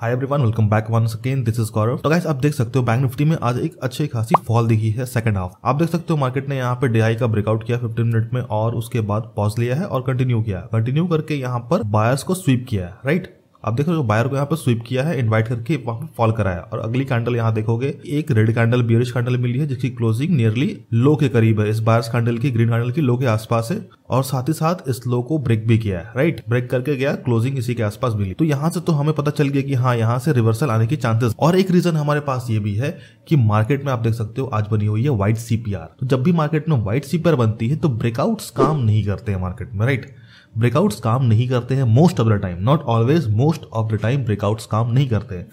Hi everyone welcome back once again this is Gaurav तो guys आप देख सकते हो बैंक निफ्टी में आज एक अच्छी खासी फॉल दिखी है सेकंड हाफ आप देख सकते हो मार्केट ने यहाँ पे डीआई का ब्रेकआउट किया 15 मिनट में और उसके बाद पॉज लिया है और कंटिन्यू किया कंटिन्यू करके यहाँ पर बायर्स को स्वीप किया है राइट आप देखो जो बायर को यहाँ पर स्वीप किया है इनवाइट करके वहां पर फॉल कराया और अगली कैंडल यहाँ देखोगे एक रेड कैंडल बियरिश कैंडल मिली है जिसकी क्लोजिंग नियरली लो के करीब है इस बायर कैंडल की ग्रीन कैंडल की लो के आसपास है और साथ ही साथ इस लो को ब्रेक भी किया है राइट ब्रेक करके गया क्लोजिंग इसी के आसपास मिली तो यहाँ से तो हमें पता चल गया कि हाँ यहाँ से रिवर्सल आने के चांसेस और एक रीजन हमारे पास ये भी है कि मार्केट में आप देख सकते हो आज बनी हुई है व्हाइट सीपीआर तो जब भी मार्केट में व्हाइट सीपीआर बनती है तो ब्रेकआउट्स काम नहीं करते हैं मार्केट में राइट ब्रेकआउट्स काम नहीं करते हैं most of the time not always most of the time breakouts काम नहीं करते हैं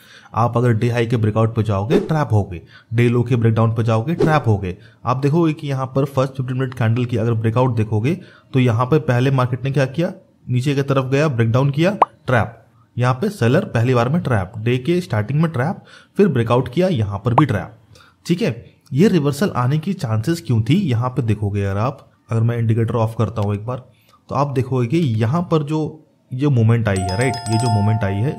आप अगर डे हाई के ब्रेकआउट पर जाओगे ट्रैप हो गए डे लो के ब्रेकडाउन पर जाओगे ट्रैप हो गए आप देखोगे कि यहाँ पर फर्स्ट फिफ्टी मिनट कैंडल की अगर ब्रेकआउट देखोगे तो यहाँ पर पहले मार्केट ने क्या किया नीचे की तरफ गया ब्रेकडाउन किया ट्रैप यहाँ पे सेलर पहली बार में ट्रैप डे के स्टार्टिंग में ट्रैप फिर ब्रेकआउट किया यहाँ पर भी ट्रैप ठीक है ये रिवर्सल आने की चांसेस क्यों थी यहाँ पे देखोगे यार आप अगर मैं इंडिकेटर ऑफ करता हूँ एक बार तो आप देखोगे कि यहाँ पर जो ये मोमेंट आई है राइट ये जो मोमेंट आई है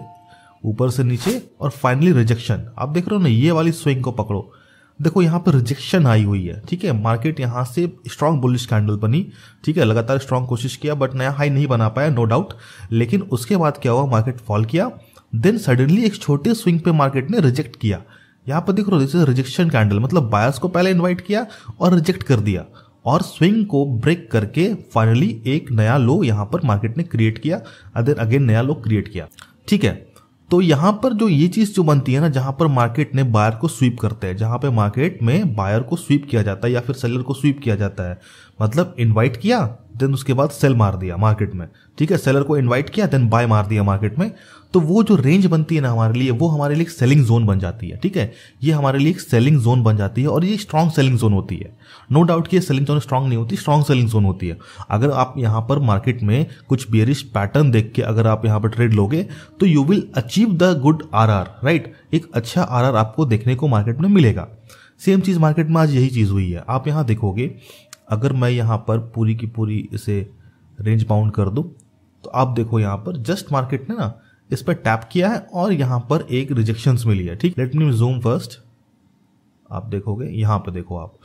ऊपर से नीचे और फाइनली रिजेक्शन आप देख रहे हो ना ये वाली स्विंग को पकड़ो देखो यहाँ पर रिजेक्शन आई हुई है ठीक है मार्केट यहाँ से स्ट्रांग बुलिश कैंडल बनी ठीक है लगातार स्ट्रांग कोशिश किया बट नया हाई नहीं बना पाया नो डाउट लेकिन उसके बाद क्या हुआ मार्केट फॉल किया देन सडनली एक छोटे स्विंग पे मार्केट ने रिजेक्ट किया यहाँ पर देख रहे हो रिजेक्शन कैंडल मतलब बायर्स को पहले इन्वाइट किया और रिजेक्ट कर दिया और स्विंग को ब्रेक करके फाइनली एक नया लो यहाँ पर मार्केट ने क्रिएट किया देन अगेन नया लो क्रिएट किया ठीक है तो यहाँ पर जो ये चीज़ जो बनती है ना जहाँ पर मार्केट ने बायर को स्वीप करते हैं जहाँ पे मार्केट में बायर को स्वीप किया जाता है या फिर सेलर को स्वीप किया जाता है मतलब इनवाइट किया देन उसके बाद सेल मार दिया मार्केट में ठीक है सेलर को इनवाइट किया देन बाय मार दिया मार्केट में तो वो जो रेंज बनती है ना हमारे लिए वो हमारे लिए एक सेलिंग जोन बन जाती है ठीक है ये हमारे लिए एक सेलिंग जोन बन जाती है और ये स्ट्रांग सेलिंग जोन होती है नो डाउट कि ये सेलिंग जोन स्ट्रांग नहीं होती स्ट्रांग सेलिंग जोन होती है अगर आप यहाँ पर मार्केट में कुछ बेरिश पैटर्न देख के अगर आप यहाँ पर ट्रेड लोगे तो you will achieve the good R right एक अच्छा आर आपको देखने को मार्केट में मिलेगा सेम चीज़ मार्केट में आज यही चीज़ हुई है आप यहाँ देखोगे अगर मैं यहाँ पर पूरी की पूरी इसे रेंज बाउंड कर दूँ तो आप देखो यहाँ पर जस्ट मार्केट ने ना इस पर टैप किया है और यहाँ पर एक रिजेक्शन मिली है ठीक लेट मी जूम फर्स्ट आप देखोगे यहाँ पर देखो आप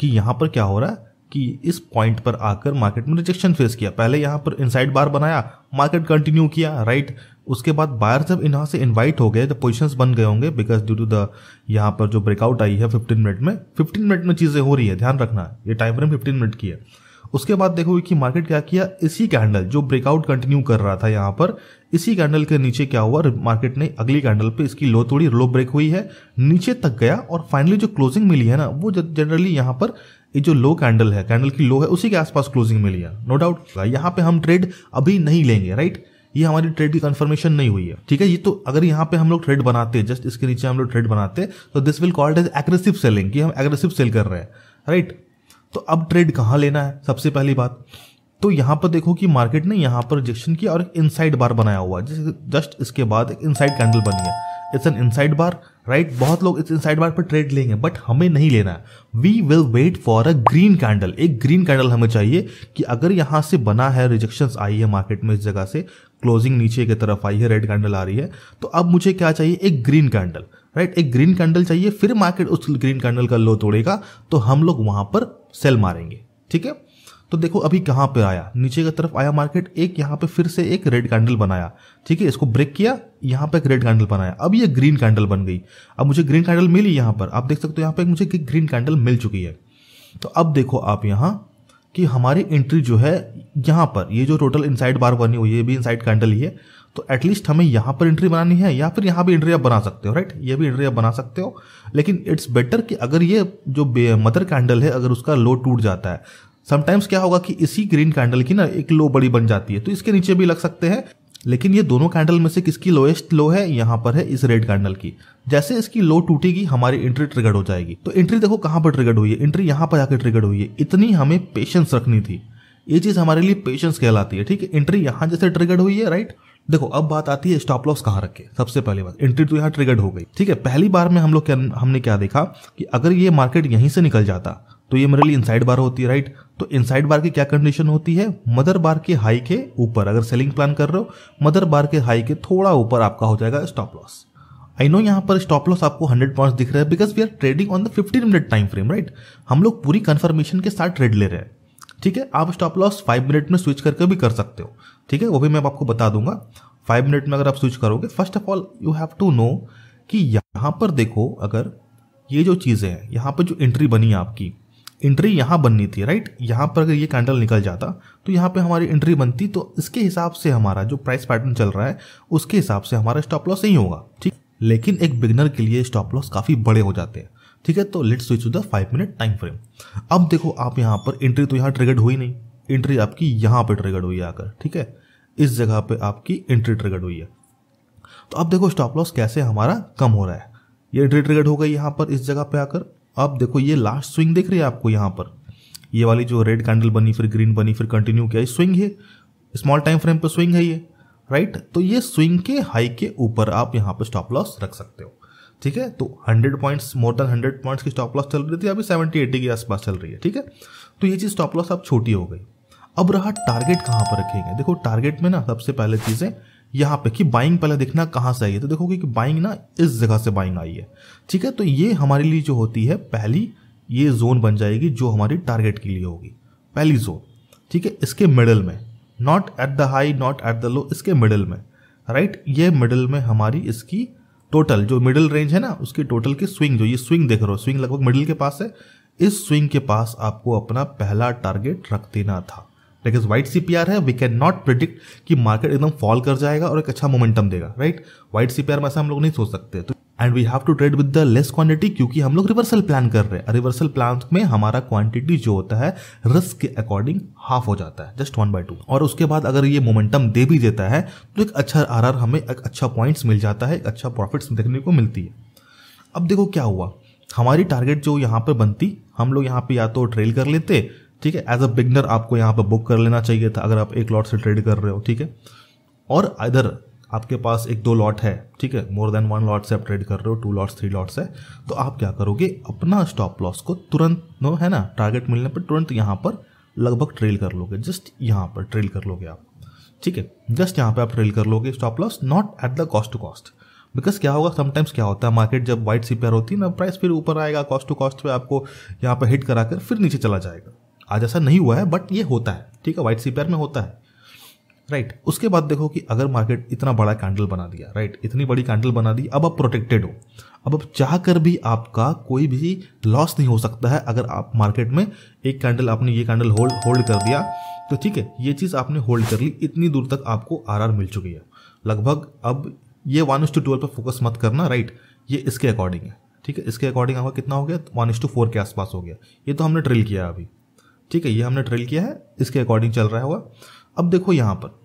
कि यहाँ पर क्या हो रहा है कि इस पॉइंट पर आकर मार्केट में रिजेक्शन फेस किया पहले यहाँ पर इनसाइड बार बनाया मार्केट कंटिन्यू किया राइट उसके बाद बायर जब यहाँ से इनवाइट हो गए तो पोजिशन बन गए होंगे बिकॉज ड्यू टू द यहाँ पर जो ब्रेकआउट आई है 15 मिनट में 15 मिनट में चीज़ें हो रही है ध्यान रखना ये टाइम फ्रेम फिफ्टीन मिनट की है उसके बाद देखोगे कि मार्केट क्या किया इसी कैंडल जो ब्रेकआउट कंटिन्यू कर रहा था यहाँ पर इसी कैंडल के नीचे क्या हुआ मार्केट ने अगली कैंडल पे इसकी लो थोड़ी लो ब्रेक हुई है नीचे तक गया और फाइनली जो क्लोजिंग मिली है ना वो जनरली यहाँ पर ये जो लो कैंडल है कैंडल की लो है उसी के आसपास क्लोजिंग में लिया नो डाउट यहाँ पे हम ट्रेड अभी नहीं लेंगे राइट ये हमारी ट्रेड की कंफर्मेशन नहीं हुई है ठीक है ये तो अगर यहाँ पे हम लोग ट्रेड बनाते जस्ट इसके नीचे हम लोग ट्रेड बनाते तो this will called as aggressive selling कि हम एग्रेसिव सेल कर रहे हैं राइट तो अब ट्रेड कहाँ लेना है सबसे पहली बात तो यहाँ पर देखो कि मार्केट ने यहाँ पर रिजेक्शन किया और एक इनसाइड बार बनाया हुआ जस्ट इसके बाद एक इनसाइड कैंडल बनी है it's an inside bar right बहुत लोग इस इनसाइड बार पर ट्रेड लेंगे बट हमें नहीं लेना है we will wait for a green candle एक ग्रीन कैंडल हमें चाहिए कि अगर यहाँ से बना है रिजेक्शन आई है मार्केट में इस जगह से क्लोजिंग नीचे की तरफ आई है रेड कैंडल आ रही है तो अब मुझे क्या चाहिए एक ग्रीन कैंडल राइट एक ग्रीन कैंडल चाहिए फिर मार्केट उस ग्रीन कैंडल का लो तोड़ेगा तो हम लोग वहां पर सेल मारेंगे ठीक है तो देखो अभी कहाँ पे आया नीचे की तरफ आया मार्केट एक यहाँ पे फिर से एक रेड कैंडल बनाया ठीक है इसको ब्रेक किया यहाँ पे एक रेड कैंडल बनाया अब ये ग्रीन कैंडल बन गई अब मुझे ग्रीन कैंडल मिली यहाँ पर आप देख सकते हो यहाँ पे मुझे ग्रीन कैंडल मिल चुकी है तो अब देखो आप यहाँ कि हमारी एंट्री जो है यहाँ पर ये जो टोटल इनसाइड बार बनी हुई है ये भी इनसाइड कैंडल ही है तो एटलीस्ट हमें यहाँ पर एंट्री बनानी है या फिर यहाँ भी एंट्री आप बना सकते हो राइट ये भी एंट्री आप बना सकते हो लेकिन इट्स बेटर कि अगर ये जो मदर कैंडल है अगर उसका लो टूट जाता है समटाइम्स क्या होगा कि इसी ग्रीन कैंडल की ना एक लो बड़ी बन जाती है तो इसके नीचे भी लग सकते हैं लेकिन ये दोनों कैंडल में से किसकी लोएस्ट लो है यहां पर है इस रेड कैंडल की जैसे इसकी लो टूटेगी हमारी एंट्री ट्रिगर्ड हो जाएगी तो एंट्री देखो कहां पर ट्रिगर्ड हुई है एंट्री यहां पर आकर ट्रिगर्ड हुई है इतनी हमें पेशेंस रखनी थी ये चीज हमारे लिए पेशेंस कहलाती है ठीक है एंट्री यहां जैसे ट्रिगर्ड हुई है राइट देखो अब बात आती है स्टॉप लॉस कहाँ रखे सबसे पहली बात एंट्री तो यहाँ ट्रिगर्ड हो गई ठीक है पहली बार में हम लोग हमने क्या देखा कि अगर ये मार्केट यहीं से निकल जाता तो ये मेरे लिए इनसाइड बार होती है राइट तो इनसाइड बार की क्या कंडीशन होती है मदर बार के हाई के ऊपर अगर सेलिंग प्लान कर रहे हो मदर बार के हाई के थोड़ा ऊपर आपका हो जाएगा स्टॉप लॉस आई नो यहाँ पर स्टॉप लॉस आपको 100 पॉइंट्स दिख रहा है because we are trading on the 15 minute time frame right हम लोग पूरी कन्फर्मेशन के साथ ट्रेड ले रहे हैं ठीक है आप स्टॉप लॉस फाइव मिनट में स्विच करके भी कर सकते हो ठीक है वो भी मैं आपको बता दूंगा फाइव मिनट में अगर आप स्विच करोगे first of all you have to know कि यहाँ पर देखो अगर ये जो चीज़ें हैं यहाँ पर जो एंट्री बनी है आपकी एंट्री यहाँ बननी थी राइट यहाँ पर अगर ये कैंडल निकल जाता तो यहाँ पे हमारी एंट्री बनती तो इसके हिसाब से हमारा जो प्राइस पैटर्न चल रहा है उसके हिसाब से हमारा स्टॉप लॉस यही होगा ठीक लेकिन एक बिगनर के लिए स्टॉप लॉस काफ़ी बड़े हो जाते हैं ठीक है तो let's switch to the five minute time frame अब देखो आप यहाँ पर एंट्री तो यहाँ ट्रिगर्ड हुई नहीं एंट्री आपकी यहाँ पर ट्रिगर्ड हुई आकर ठीक है इस जगह पे आपकी एंट्री ट्रिगर्ड हुई है तो अब देखो स्टॉप लॉस कैसे हमारा कम हो रहा है ये एंट्री ट्रिगर्ड हो गई यहाँ पर इस जगह पे आकर अब देखो ये लास्ट स्विंग देख रहे हैं आपको यहाँ पर ये वाली जो रेड कैंडल बनी फिर ग्रीन बनी फिर कंटिन्यू किया स्विंग है स्मॉल टाइम फ्रेम पर स्विंग है ये राइट तो ये स्विंग के हाई के ऊपर आप यहाँ पर स्टॉप लॉस रख सकते हो ठीक है तो 100 पॉइंट्स मोर देन 100 पॉइंट्स की स्टॉप लॉस चल रही थी अभी 70 80 के आसपास चल रही है ठीक है तो ये चीज़ स्टॉप लॉस अब छोटी हो गई अब रहा टारगेट कहाँ पर रखेंगे देखो टारगेट में ना सबसे पहले चीज़ें यहाँ पे कि बाइंग पहले देखना कहाँ से आई है तो देखोगे कि बाइंग ना इस जगह से बाइंग आई है ठीक है तो ये हमारे लिए जो होती है पहली ये जोन बन जाएगी जो हमारी टारगेट के लिए होगी पहली जोन ठीक है इसके मिडल में not at the high not at the low इसके मिडल में राइट ये मिडल में हमारी इसकी टोटल जो मिडल रेंज है ना उसकी टोटल की स्विंग जो ये स्विंग देख रहे हो स्विंग लगभग मिडल के पास है इस स्विंग के पास आपको अपना पहला टारगेट रख देना था लेकिन वाइट सी है वी कैन नॉट प्रिडिक्ट कि मार्केट एकदम फॉल कर जाएगा और एक अच्छा मोमेंटम देगा राइट वाइट सी में ऐसा हम लोग नहीं सोच सकते तो and we have to trade with the less quantity क्योंकि हम लोग रिवर्सल प्लान कर रहे हैं रिवर्सल प्लान में हमारा क्वांटिटी जो होता है रिस्क के अकॉर्डिंग हाफ हो जाता है जस्ट वन बाय टू और उसके बाद अगर ये मोमेंटम दे भी देता है तो एक अच्छा आर हमें एक अच्छा पॉइंट्स मिल जाता है एक अच्छा प्रॉफिट्स देखने को मिलती है अब देखो क्या हुआ हमारी टारगेट जो यहाँ पर बनती हम लोग यहाँ पे या तो ट्रेल कर लेते ठीक है एज अ बिगनर आपको यहाँ पर बुक कर लेना चाहिए था अगर आप एक लॉट से ट्रेड कर रहे हो ठीक है और इधर आपके पास एक दो लॉट है ठीक है मोर देन वन लॉट से आप ट्रेड कर रहे हो टू लॉट्स थ्री लॉट्स है तो आप क्या करोगे अपना स्टॉप लॉस को तुरंत नो है ना टारगेट मिलने पर तुरंत यहाँ पर लगभग ट्रेल कर लोगे जस्ट यहाँ पर ट्रेल कर लोगे आप ठीक है जस्ट यहाँ पर आप ट्रेल कर लोगे stop loss not at the cost to cost because क्या होगा समटाइम्स क्या होता है मार्केट जब वाइट सीपेयर होती है ना प्राइस फिर ऊपर आएगा कॉस्ट टू कॉस्ट पे आपको यहाँ पर हिट करा कर फिर नीचे चला जाएगा आज ऐसा नहीं हुआ है बट ये होता है ठीक है वाइट सी में होता है राइट right. उसके बाद देखो कि अगर मार्केट इतना बड़ा कैंडल बना दिया राइट right? इतनी बड़ी कैंडल बना दी अब आप प्रोटेक्टेड हो अब अब चाह कर भी आपका कोई भी लॉस नहीं हो सकता है अगर आप मार्केट में एक कैंडल आपने ये कैंडल होल्ड होल्ड कर दिया तो ठीक है ये चीज़ आपने होल्ड कर ली इतनी दूर तक आपको आर मिल चुकी है लगभग अब ये वन टू ट्वेल्व पर फोकस मत करना राइट right? ये इसके अकॉर्डिंग है ठीक है इसके अकॉर्डिंग आपका कितना हो गया वन टू फोर के आसपास हो गया ये तो हमने ड्रिल किया अभी ठीक है ये हमने ट्रेल किया है इसके अकॉर्डिंग चल रहा होगा अब देखो यहाँ पर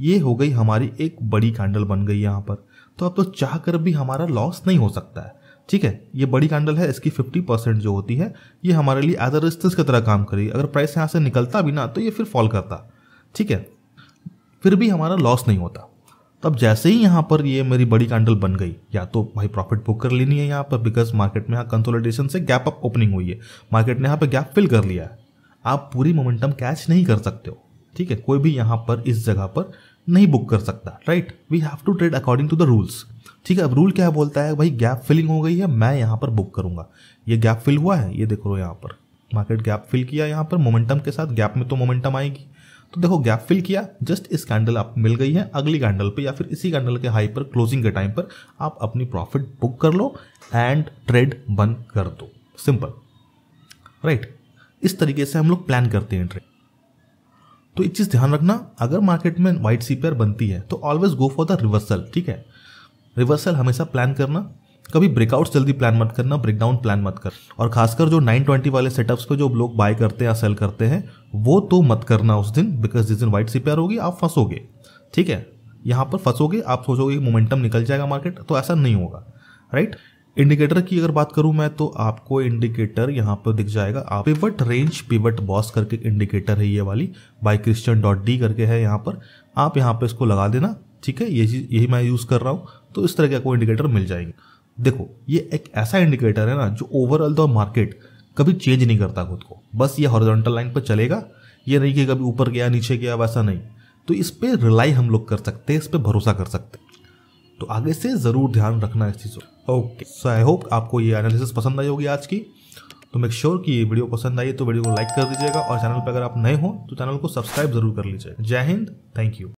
ये हो गई हमारी एक बड़ी कैंडल बन गई यहाँ पर तो अब तो चाह कर भी हमारा लॉस नहीं हो सकता है ठीक है ये बड़ी कैंडल है इसकी 50 परसेंट जो होती है ये हमारे लिए एज अ रिस्टेंस की तरह काम करेगी अगर प्राइस यहाँ से निकलता भी ना तो ये फिर फॉल करता ठीक है फिर भी हमारा लॉस नहीं होता तो अब जैसे ही यहाँ पर ये मेरी बड़ी कैंडल बन गई या तो भाई प्रॉफिट बुक कर लेनी है यहाँ पर बिकॉज मार्केट में यहाँ कंसोलिडेशन से गैप अप ओपनिंग हुई है मार्केट ने यहाँ पर गैप फिल कर लिया है आप पूरी मोमेंटम कैच नहीं कर सकते हो ठीक है कोई भी यहाँ पर इस जगह पर नहीं बुक कर सकता right we have to trade according to the rules ठीक है अब रूल क्या बोलता है भाई गैप फिलिंग हो गई है मैं यहाँ पर बुक करूँगा ये गैप फिल हुआ है ये देखो यहाँ पर मार्केट गैप फिल किया यहाँ पर मोमेंटम के साथ गैप में तो मोमेंटम आएगी तो देखो गैप फिल किया जस्ट इस कैंडल आप मिल गई है अगली कैंडल पे या फिर इसी कैंडल के हाई पर क्लोजिंग के टाइम पर आप अपनी प्रॉफिट बुक कर लो एंड ट्रेड बंद कर दो सिंपल राइट right? इस तरीके से हम लोग प्लान करते हैं ट्रेड तो एक चीज़ ध्यान रखना अगर मार्केट में वाइट सी पेयर बनती है तो always go for the reversal ठीक है रिवर्सल हमेशा प्लान करना कभी ब्रेकआउट जल्दी प्लान मत करना ब्रेकडाउन प्लान मत कर और खासकर जो 920 वाले सेटअप्स को जो लोग बाय करते हैं या सेल करते हैं वो तो मत करना उस दिन बिकॉज जिस दिन वाइट सी पेयर होगी आप फंसोगे ठीक है यहाँ पर फंसोगे आप सोचोगे मोमेंटम निकल जाएगा मार्केट तो ऐसा नहीं होगा राइट इंडिकेटर की अगर बात करूं मैं तो आपको इंडिकेटर यहाँ पर दिख जाएगा आप पिवट रेंज पिवट बॉस करके इंडिकेटर है ये वाली बाई क्रिश्चन डॉट डी करके है यहाँ पर आप यहाँ पर इसको लगा देना ठीक है ये यही मैं यूज़ कर रहा हूँ तो इस तरह के आपको इंडिकेटर मिल जाएंगे देखो ये एक ऐसा इंडिकेटर है ना जो ओवरऑल द मार्केट कभी चेंज नहीं करता खुद को बस ये हॉरिजॉन्टल लाइन पर चलेगा ये नहीं कि कभी ऊपर गया नीचे गया वैसा नहीं तो इस पर रिलाई हम लोग कर सकते हैं इस पर भरोसा कर सकते हैं तो आगे से ज़रूर ध्यान रखना इस चीज़ ओके सो आई होप आपको ये एनालिसिस पसंद आई होगी आज की तो मेक श्योर कि ये वीडियो पसंद आई तो वीडियो को लाइक कर दीजिएगा और चैनल पर अगर आप नए हो तो चैनल को सब्सक्राइब जरूर कर लीजिए जय हिंद थैंक यू